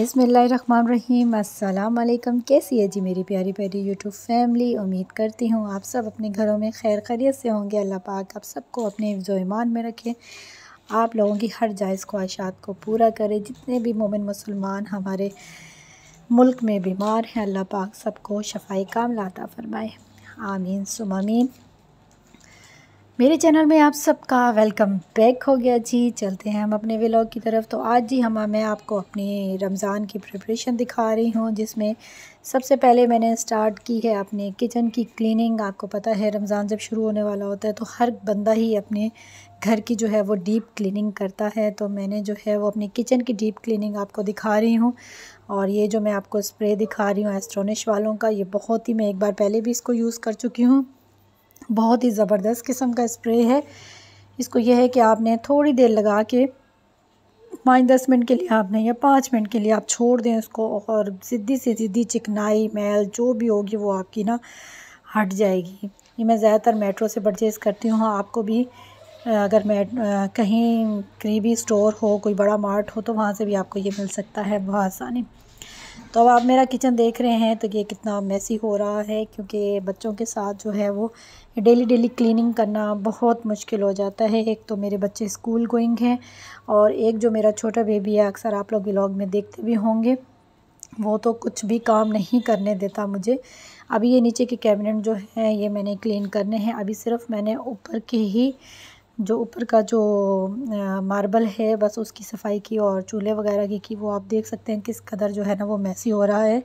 अस्सलाम अल्लाम कैसी है जी मेरी प्यारी प्यारी यूट्यूब फैमिली उम्मीद करती हूँ आप सब अपने घरों में खैर खैरियत से होंगे अल्लाह पाक आप सबको अपने ईमान में रखें आप लोगों की हर जायज़ ख्वाहिशात को पूरा करें जितने भी मोमिन मुसलमान हमारे मुल्क में बीमार हैं अल्लाह पाक सबको शफाई काम लाता फ़रमाए आमीन सुमामीन मेरे चैनल में आप सबका वेलकम बैक हो गया जी चलते हैं हम अपने व्लॉग की तरफ तो आज जी हम मैं आपको अपने रमज़ान की प्रिपरेशन दिखा रही हूँ जिसमें सबसे पहले मैंने स्टार्ट की है अपने किचन की क्लीनिंग आपको पता है रमज़ान जब शुरू होने वाला होता है तो हर बंदा ही अपने घर की जो है वो डीप क्लीनिंग करता है तो मैंने जो है वो अपने किचन की डीप क्लीनिंग आपको दिखा रही हूँ और ये जो मैं आपको स्प्रे दिखा रही हूँ एस्ट्रोनिश वालों का ये बहुत ही मैं एक बार पहले भी इसको यूज़ कर चुकी हूँ बहुत ही ज़बरदस्त किस्म का स्प्रे है इसको यह है कि आपने थोड़ी देर लगा के पाँच दस मिनट के लिए आपने या पाँच मिनट के लिए आप छोड़ दें उसको और सीधी से सीधी चिकनाई मैल जो भी होगी वो आपकी ना हट जाएगी ये मैं ज़्यादातर मेट्रो से परचेज़ करती हूँ आपको भी अगर मैं कहीं करीबी भी स्टोर हो कोई बड़ा मार्ट हो तो वहाँ से भी आपको ये मिल सकता है बहुत आसानी तो अब आप मेरा किचन देख रहे हैं तो ये कितना मैसी हो रहा है क्योंकि बच्चों के साथ जो है वो डेली डेली क्लीनिंग करना बहुत मुश्किल हो जाता है एक तो मेरे बच्चे स्कूल गोइंग हैं और एक जो मेरा छोटा बेबी है अक्सर आप लोग ब्लॉग में देखते भी होंगे वो तो कुछ भी काम नहीं करने देता मुझे अभी ये नीचे के कैबिनेट जो है ये मैंने क्लीन करने हैं अभी सिर्फ मैंने ऊपर के ही जो ऊपर का जो मार्बल है बस उसकी सफाई की और चूल्हे वगैरह की की वो आप देख सकते हैं किस कदर जो है ना वो मैसी हो रहा है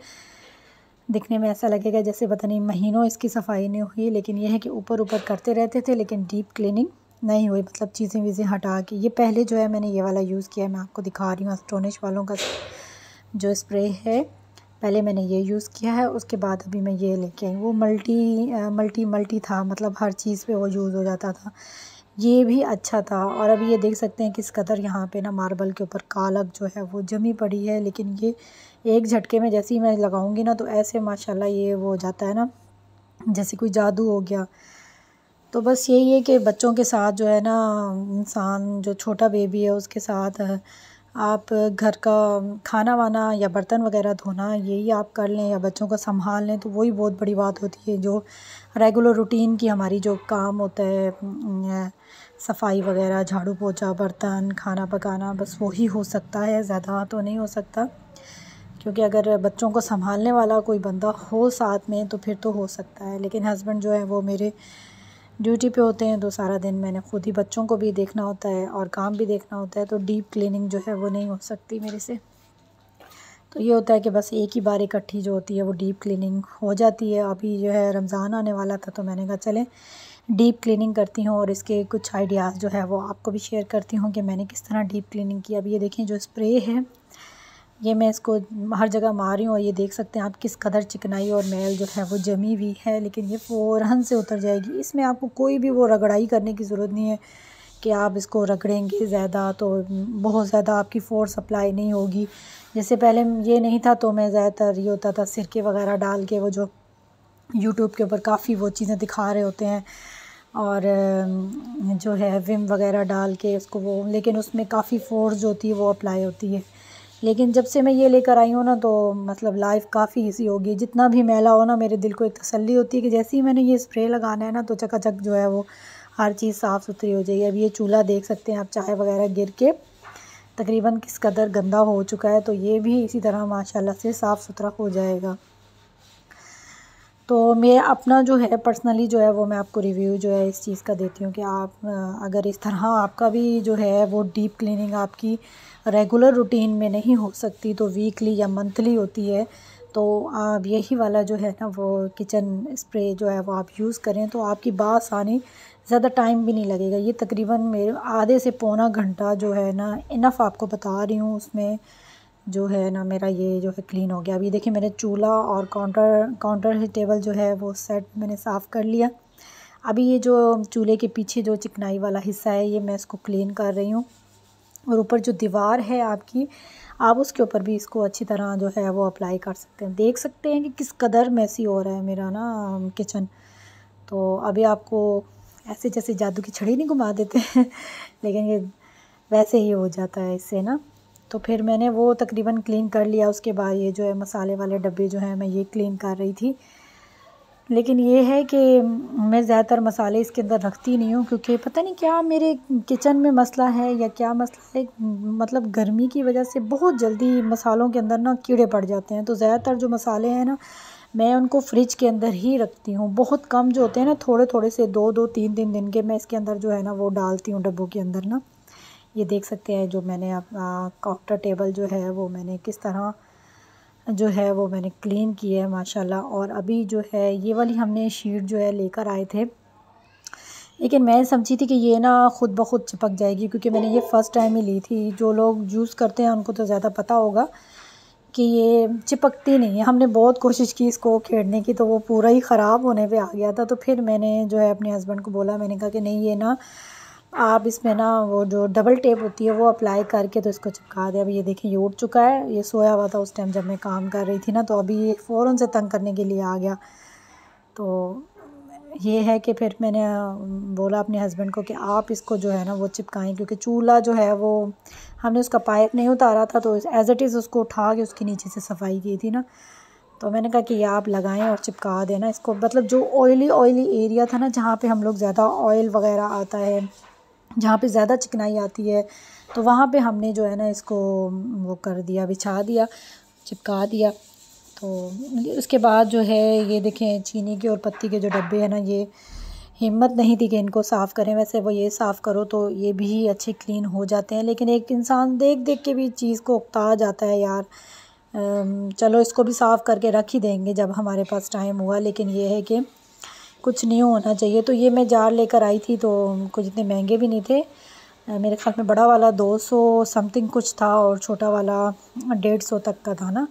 दिखने में ऐसा लगेगा जैसे पता नहीं महीनों इसकी सफाई नहीं हुई लेकिन यह है कि ऊपर ऊपर करते रहते थे लेकिन डीप क्लीनिंग नहीं हुई मतलब चीज़ें वीज़ें हटा के ये पहले जो है मैंने ये वाला यूज़ किया है मैं आपको दिखा रही हूँ स्टोनिश वालों का जो स्प्रे है पहले मैंने ये यूज़ किया है उसके बाद अभी मैं ये लेके आई वो मल्टी मल्टी मल्टी था मतलब हर चीज़ पे वो यूज़ हो जाता था ये भी अच्छा था और अब ये देख सकते हैं किस कदर यहाँ पे ना मार्बल के ऊपर कालक जो है वो जमी पड़ी है लेकिन ये एक झटके में जैसे ही मैं लगाऊंगी ना तो ऐसे माशाल्लाह ये वो हो जाता है ना जैसे कोई जादू हो गया तो बस यही है कि बच्चों के साथ जो है ना इंसान जो छोटा बेबी है उसके साथ आप घर का खाना वाना या बर्तन वगैरह धोना यही आप कर लें या बच्चों को संभाल लें तो वही बहुत बड़ी बात होती है जो रेगुलर रूटीन की हमारी जो काम होता है सफाई वगैरह झाड़ू पोछा बर्तन खाना पकाना बस वही हो सकता है ज़्यादा तो नहीं हो सकता क्योंकि अगर बच्चों को संभालने वाला कोई बंदा हो साथ में तो फिर तो हो सकता है लेकिन हस्बैंड जो है वो मेरे ड्यूटी पे होते हैं तो सारा दिन मैंने खुद ही बच्चों को भी देखना होता है और काम भी देखना होता है तो डीप क्लीनिंग जो है वो नहीं हो सकती मेरे से तो ये होता है कि बस एक ही बार इकट्ठी जो होती है वो डीप क्लीनिंग हो जाती है अभी जो है रमज़ान आने वाला था तो मैंने कहा चले डीप क्लीनिंग करती हूँ और इसके कुछ आइडियाज़ जो है वो आपको भी शेयर करती हूँ कि मैंने किस तरह डीप क्लीनिंग की अभी ये देखें जो स्प्रे है ये मैं इसको हर जगह मार रही हूँ और ये देख सकते हैं आप किस कदर चिकनाई और मैल जो है वो जमी हुई है लेकिन ये फ़ौरन से उतर जाएगी इसमें आपको कोई भी वो रगड़ाई करने की ज़रूरत नहीं है कि आप इसको रगड़ेंगे ज़्यादा तो बहुत ज़्यादा आपकी फोर्स अप्लाई नहीं होगी जैसे पहले ये नहीं था तो मैं ज़्यादातर ये होता था सिरके वगैरह डाल के वो जो यूट्यूब के ऊपर काफ़ी वो चीज़ें दिखा रहे होते हैं और जो है विम वगैरह डाल के उसको वो लेकिन उसमें काफ़ी फोर्स जो होती है वो अप्लाई होती है लेकिन जब से मैं ये लेकर आई हूँ ना तो मतलब लाइफ काफ़ी ईजी होगी जितना भी मैला हो ना मेरे दिल को एक तसल्ली होती है कि जैसे ही मैंने ये स्प्रे लगाना है ना तो चकाचक जो है वो हर चीज़ साफ़ सुथरी हो जाएगी अब ये चूल्हा देख सकते हैं आप चाय वगैरह गिर के तकरीबन किस कदर गंदा हो चुका है तो ये भी इसी तरह माशाल्लाह से साफ़ सुथरा हो जाएगा तो मैं अपना जो है पर्सनली जो है वो मैं आपको रिव्यू जो है इस चीज़ का देती हूँ कि आप अगर इस तरह आपका भी जो है वो डीप क्लीनिंग आपकी रेगुलर रूटीन में नहीं हो सकती तो वीकली या मंथली होती है तो आप यही वाला जो है ना वो किचन स्प्रे जो है वो आप यूज़ करें तो आपकी बासानी ज़्यादा टाइम भी नहीं लगेगा ये तकरीबन मेरे आधे से पौना घंटा जो है ना इनफ आपको बता रही हूँ उसमें जो है ना मेरा ये जो है क्लीन हो गया अभी देखिए मैंने चूल्हा और काउंटर काउंटर टेबल जो है वो सेट मैंने साफ़ कर लिया अभी ये जो चूल्हे के पीछे जो चिकनाई वाला हिस्सा है ये मैं इसको क्लीन कर रही हूँ और ऊपर जो दीवार है आपकी आप उसके ऊपर भी इसको अच्छी तरह जो है वो अप्लाई कर सकते हैं देख सकते हैं कि किस कदर मैसी हो रहा है मेरा ना किचन um, तो अभी आपको ऐसे जैसे जादू की छड़ी नहीं घुमा देते हैं लेकिन ये वैसे ही हो जाता है इससे ना तो फिर मैंने वो तकरीबन क्लीन कर लिया उसके बाद ये जो है मसाले वाले डब्बे जो हैं मैं ये क्लीन कर रही थी लेकिन ये है कि मैं ज़्यादातर मसाले इसके अंदर रखती नहीं हूँ क्योंकि पता नहीं क्या मेरे किचन में मसला है या क्या मसला है मतलब गर्मी की वजह से बहुत जल्दी मसालों के अंदर ना कीड़े पड़ जाते हैं तो ज़्यादातर जो मसाले हैं ना मैं उनको फ्रिज के अंदर ही रखती हूँ बहुत कम जो होते हैं ना थोड़े थोड़े से दो दो तीन तीन दिन के मैं इसके अंदर जो है ना वो डालती हूँ डब्बों के अंदर ना ये देख सकते हैं जो मैंने अपना काउंटर टेबल जो है वो मैंने किस तरह जो है वो मैंने क्लीन किया है माशाल्लाह और अभी जो है ये वाली हमने शीट जो है लेकर आए थे लेकिन मैं समझी थी कि ये ना ख़ुद ब खुद चिपक जाएगी क्योंकि मैंने ये फ़र्स्ट टाइम ही ली थी जो लोग यूज़ करते हैं उनको तो ज़्यादा पता होगा कि ये चिपकती नहीं है हमने बहुत कोशिश की इसको खेड़ने की तो वो पूरा ही ख़राब होने पे आ गया था तो फिर मैंने जो है अपने हस्बैंड को बोला मैंने कहा कि नहीं ये ना आप इसमें ना वो जो डबल टेप होती है वो अप्लाई करके तो इसको चिपका दें अब ये देखें ये उठ चुका है ये सोया हुआ था उस टाइम जब मैं काम कर रही थी ना तो अभी ये फ़ौर से तंग करने के लिए आ गया तो ये है कि फिर मैंने बोला अपने हस्बैंड को कि आप इसको जो है ना वो चिपकाएं क्योंकि चूल्हा जो है वो हमने उसका पाइप नहीं उतारा था तो एज़ इट इज़ उसको उठा के उसके नीचे से सफाई की थी ना तो मैंने कहा कि ये आप लगाएं और चिपका देना इसको मतलब जो ऑयली ऑयली एरिया था ना जहाँ पे हम लोग ज़्यादा ऑयल वगैरह आता है जहाँ पे ज़्यादा चिकनाई आती है तो वहाँ पे हमने जो है ना इसको वो कर दिया बिछा दिया चिपका दिया तो उसके बाद जो है ये देखें चीनी के और पत्ती के जो डब्बे हैं ना ये हिम्मत नहीं थी कि इनको साफ़ करें वैसे वो ये साफ़ करो तो ये भी अच्छे क्लीन हो जाते हैं लेकिन एक इंसान देख देख के भी चीज़ को उकता जाता है यार चलो इसको भी साफ़ करके रख ही देंगे जब हमारे पास टाइम हुआ लेकिन ये है कि कुछ न्यू होना चाहिए तो ये मैं जार लेकर आई थी तो कुछ इतने महंगे भी नहीं थे मेरे ख्याल में बड़ा वाला 200 समथिंग कुछ था और छोटा वाला डेढ़ सौ तक का था ना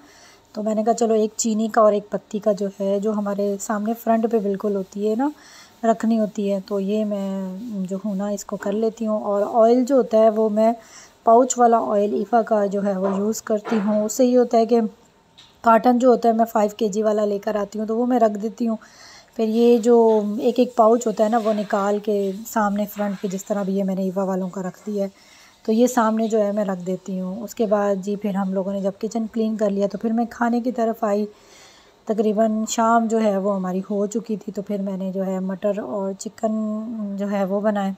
तो मैंने कहा चलो एक चीनी का और एक पत्ती का जो है जो हमारे सामने फ्रंट पे बिल्कुल होती है ना रखनी होती है तो ये मैं जो हूँ ना इसको कर लेती हूँ और ऑयल जो होता है वो मैं पाउच वाला ऑयल ईफ़ा का जो है वो यूज़ करती हूँ उससे ये होता है कि काटन जो होता है मैं फ़ाइव के वाला लेकर आती हूँ तो वो मैं रख देती हूँ फिर ये जो एक एक पाउच होता है ना वो निकाल के सामने फ्रंट पे जिस तरह भी ये मैंने ईवा वालों का रख दिया है तो ये सामने जो है मैं रख देती हूँ उसके बाद जी फिर हम लोगों ने जब किचन क्लीन कर लिया तो फिर मैं खाने की तरफ आई तकरीबन शाम जो है वो हमारी हो चुकी थी तो फिर मैंने जो है मटर और चिकन जो है वो बनाए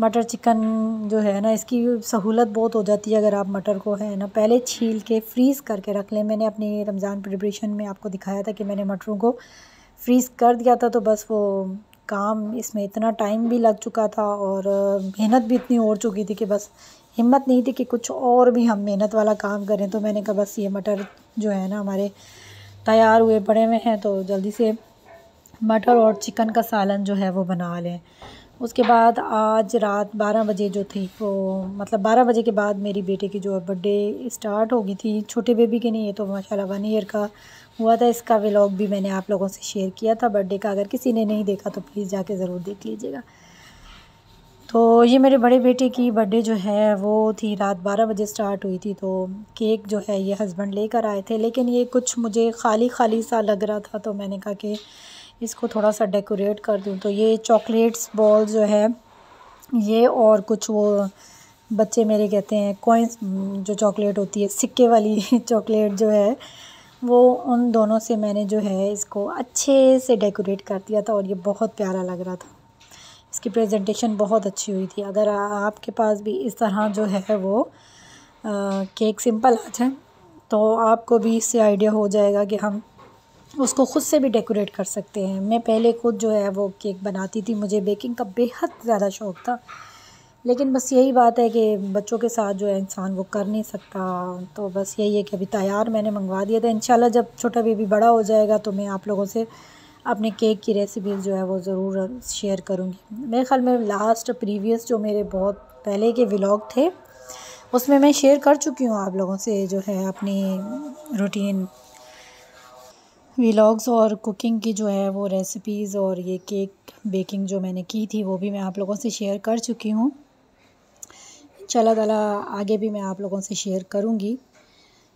मटर चिकन जो है ना इसकी सहूलत बहुत हो जाती है अगर आप मटर को है ना पहले छील के फ्रीज़ करके रख लें मैंने अपनी रमज़ान प्रिपरेशन में आपको दिखाया था कि मैंने मटरों को फ्रीज़ कर दिया था तो बस वो काम इसमें इतना टाइम भी लग चुका था और मेहनत भी इतनी हो चुकी थी कि बस हिम्मत नहीं थी कि कुछ और भी हम मेहनत वाला काम करें तो मैंने कहा बस ये मटर जो है ना हमारे तैयार हुए पड़े हुए हैं तो जल्दी से मटर और चिकन का सालन जो है वो बना लें उसके बाद आज रात 12 बजे जो थी वो मतलब 12 बजे के बाद मेरी बेटे की जो बर्थडे स्टार्ट हो गई थी छोटे बेबी के नहीं है तो माशाला वन ईयर का हुआ था इसका व्लॉग भी मैंने आप लोगों से शेयर किया था बर्थडे का अगर किसी ने नहीं देखा तो प्लीज़ जाके ज़रूर देख लीजिएगा तो ये मेरे बड़े बेटे की बर्थडे जो है वो थी रात बारह बजे स्टार्ट हुई थी तो केक जो है ये हस्बैंड लेकर आए थे लेकिन ये कुछ मुझे खाली खाली सा लग रहा था तो मैंने कहा कि इसको थोड़ा सा डेकोरेट कर दूँ तो ये चॉकलेट्स बॉल जो है ये और कुछ वो बच्चे मेरे कहते हैं कोइंस जो चॉकलेट होती है सिक्के वाली चॉकलेट जो है वो उन दोनों से मैंने जो है इसको अच्छे से डेकोरेट कर दिया था और ये बहुत प्यारा लग रहा था इसकी प्रेजेंटेशन बहुत अच्छी हुई थी अगर आपके पास भी इस तरह जो है वो आ, केक सिंपल आ जाए तो आपको भी इससे आइडिया हो जाएगा कि हम उसको ख़ुद से भी डेकोरेट कर सकते हैं मैं पहले खुद जो है वो केक बनाती थी मुझे बेकिंग का बेहद ज़्यादा शौक़ था लेकिन बस यही बात है कि बच्चों के साथ जो है इंसान वो कर नहीं सकता तो बस यही है कि अभी तैयार मैंने मंगवा दिया था इंशाल्लाह जब छोटा बेबी बड़ा हो जाएगा तो मैं आप लोगों से अपने केक की रेसिपीज़ जो है वो ज़रूर शेयर करूँगी मेरे ख्याल में लास्ट प्रीवियस जो मेरे बहुत पहले के व्लॉग थे उसमें मैं शेयर कर चुकी हूँ आप लोगों से जो है अपनी रूटीन व्लॉग्स और कुकिंग की जो है वो रेसिपीज़ और ये केक बेकिंग जो मैंने की थी वो भी मैं आप लोगों से शेयर कर चुकी हूँ चला गला आगे भी मैं आप लोगों से शेयर करूँगी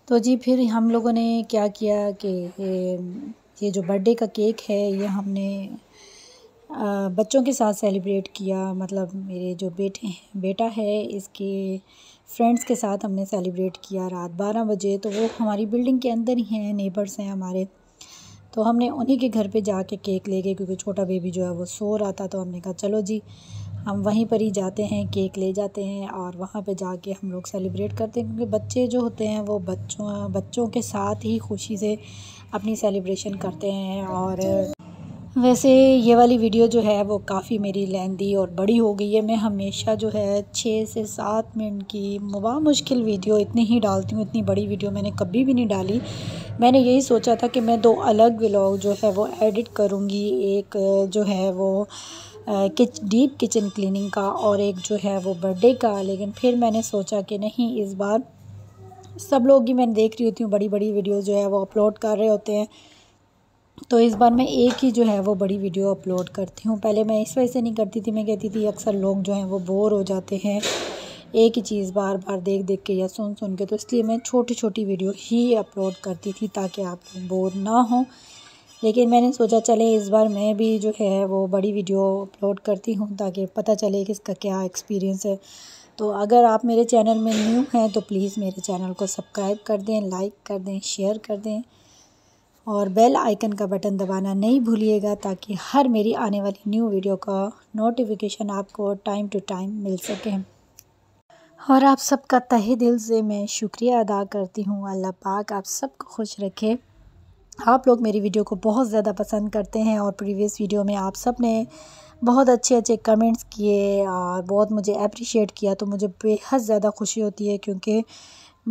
तो जी फिर हम लोगों ने क्या किया कि ये जो बर्थडे का केक है ये हमने बच्चों के साथ सेलिब्रेट किया मतलब मेरे जो बेटे हैं बेटा है इसके फ्रेंड्स के साथ हमने सेलिब्रेट किया रात बारह बजे तो वो हमारी बिल्डिंग के अंदर ही हैं नेबर्स हैं हमारे तो हमने उन्हीं के घर पे जाके केक ले गए क्योंकि छोटा बेबी जो है वो सो रहा था तो हमने कहा चलो जी हम वहीं पर ही जाते हैं केक ले जाते हैं और वहाँ पे जाके हम लोग सेलिब्रेट करते हैं क्योंकि बच्चे जो होते हैं वो बच्चों बच्चों के साथ ही खुशी से अपनी सेलिब्रेशन करते हैं और वैसे ये वाली वीडियो जो है वो काफ़ी मेरी लेंदी और बड़ी हो गई है मैं हमेशा जो है छः से सात मिनट की मुबा मुश्किल वीडियो इतनी ही डालती हूँ इतनी बड़ी वीडियो मैंने कभी भी नहीं डाली मैंने यही सोचा था कि मैं दो अलग व्लॉग जो है वो एडिट करूँगी एक जो है वो किच डीप किचन क्लिनिंग का और एक जो है वो बर्थडे का लेकिन फिर मैंने सोचा कि नहीं इस बार सब लोग ही मैं देख रही होती हूँ बड़ी बड़ी वीडियो जो है वो अपलोड कर रहे होते हैं तो इस बार मैं एक ही जो है वो बड़ी वीडियो अपलोड करती हूँ पहले मैं इस वजह से नहीं करती थी मैं कहती थी अक्सर लोग जो हैं वो बोर हो जाते हैं एक ही चीज़ बार बार देख देख के या सुन सुन के तो इसलिए मैं छोटी छोटी वीडियो ही अपलोड करती थी ताकि आप बोर ना हो लेकिन मैंने सोचा चले इस बार मैं भी जो है वो बड़ी वीडियो अपलोड करती हूँ ताकि पता चले कि इसका क्या एक्सपीरियंस है तो अगर आप मेरे चैनल में न्यू हैं तो प्लीज़ मेरे चैनल को सब्सक्राइब कर दें लाइक कर दें शेयर कर दें और बेल आइकन का बटन दबाना नहीं भूलिएगा ताकि हर मेरी आने वाली न्यू वीडियो का नोटिफिकेशन आपको टाइम टू टाइम मिल सके और आप सबका तहे दिल से मैं शुक्रिया अदा करती हूँ अल्लाह पाक आप सबको खुश रखे आप लोग मेरी वीडियो को बहुत ज़्यादा पसंद करते हैं और प्रीवियस वीडियो में आप सब ने बहुत अच्छे अच्छे कमेंट्स किए और बहुत मुझे अप्रिशिएट किया तो मुझे बेहद ज़्यादा खुशी होती है क्योंकि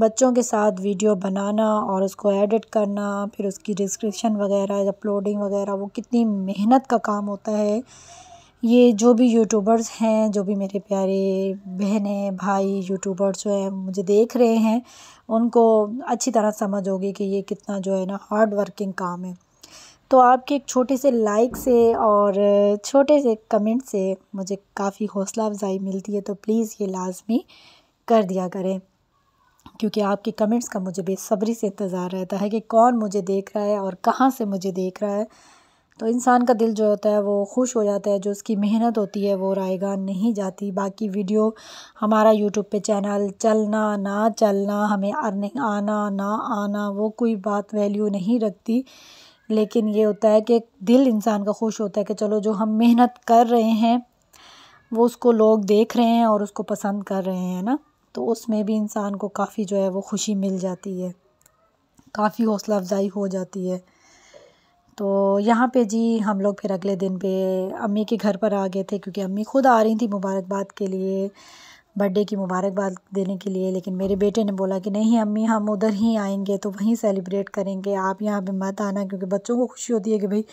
बच्चों के साथ वीडियो बनाना और उसको एडिट करना फिर उसकी डिस्क्रिप्शन वगैरह अपलोडिंग वगैरह वो कितनी मेहनत का काम होता है ये जो भी यूट्यूबर्स हैं जो भी मेरे प्यारे बहनें भाई यूट्यूबर्स जो हैं मुझे देख रहे हैं उनको अच्छी तरह समझ होगी कि ये कितना जो है ना हार्ड वर्किंग काम है तो आपके एक छोटे से लाइक से और छोटे से कमेंट से मुझे काफ़ी हौसला अफजाई मिलती है तो प्लीज़ ये लाजमी कर दिया करें क्योंकि आपके कमेंट्स का मुझे बेसब्री से इंतज़ार रहता है कि कौन मुझे देख रहा है और कहाँ से मुझे देख रहा है तो इंसान का दिल जो होता है वो खुश हो जाता है जो उसकी मेहनत होती है वो रायगा नहीं जाती बाकी वीडियो हमारा यूट्यूब पे चैनल चलना ना चलना हमें आना ना आना वो कोई बात वैल्यू नहीं रखती लेकिन ये होता है कि दिल इंसान का खुश होता है कि चलो जो हम मेहनत कर रहे हैं वो उसको लोग देख रहे हैं और उसको पसंद कर रहे हैं ना तो उसमें भी इंसान को काफ़ी जो है वो खुशी मिल जाती है काफ़ी हौसला अफजाई हो जाती है तो यहाँ पे जी हम लोग फिर अगले दिन पे अम्मी के घर पर आ गए थे क्योंकि अम्मी खुद आ रही थी मुबारकबाद के लिए बर्थडे की मुबारकबाद देने के लिए लेकिन मेरे बेटे ने बोला कि नहीं अम्मी हम उधर ही आएंगे तो वहीं सेलिब्रेट करेंगे आप यहाँ पे मत आना क्योंकि बच्चों को खुशी होती है कि भाई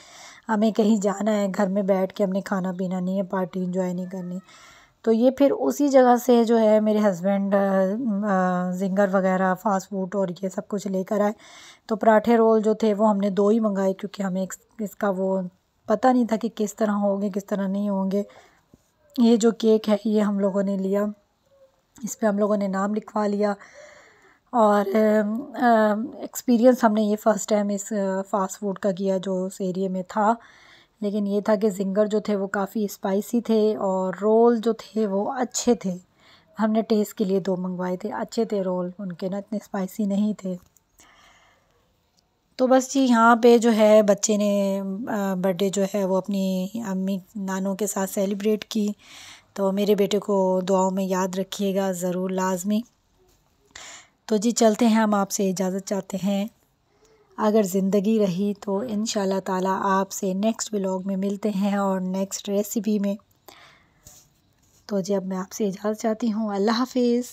हमें कहीं जाना है घर में बैठ के हमने खाना पीना नहीं है पार्टी इन्जॉय नहीं करनी तो ये फिर उसी जगह से जो है मेरे हस्बैंड ज़िंगर वगैरह फ़ास्ट फ़ूड और ये सब कुछ लेकर आए तो पराठे रोल जो थे वो हमने दो ही मंगाए क्योंकि हमें इसका वो पता नहीं था कि किस तरह होंगे किस तरह नहीं होंगे ये जो केक है ये हम लोगों ने लिया इस पर हम लोगों ने नाम लिखवा लिया और एक्सपीरियंस हमने ये फ़र्स्ट टाइम इस फ़ास्ट फूड का किया जो उस एरिए में था लेकिन ये था कि जिंगर जो थे वो काफ़ी स्पाइसी थे और रोल जो थे वो अच्छे थे हमने टेस्ट के लिए दो मंगवाए थे अच्छे थे रोल उनके ना इतने स्पाइसी नहीं थे तो बस जी यहाँ पे जो है बच्चे ने बर्थडे जो है वो अपनी अम्मी नानों के साथ सेलिब्रेट की तो मेरे बेटे को दुआओं में याद रखिएगा ज़रूर लाजमी तो जी चलते हैं हम आपसे इजाज़त चाहते हैं अगर ज़िंदगी रही तो इन ताला आपसे नेक्स्ट ब्लॉग में मिलते हैं और नेक्स्ट रेसिपी में तो जब मैं आपसे इजाज़त चाहती हूँ अल्लाह हाफिज़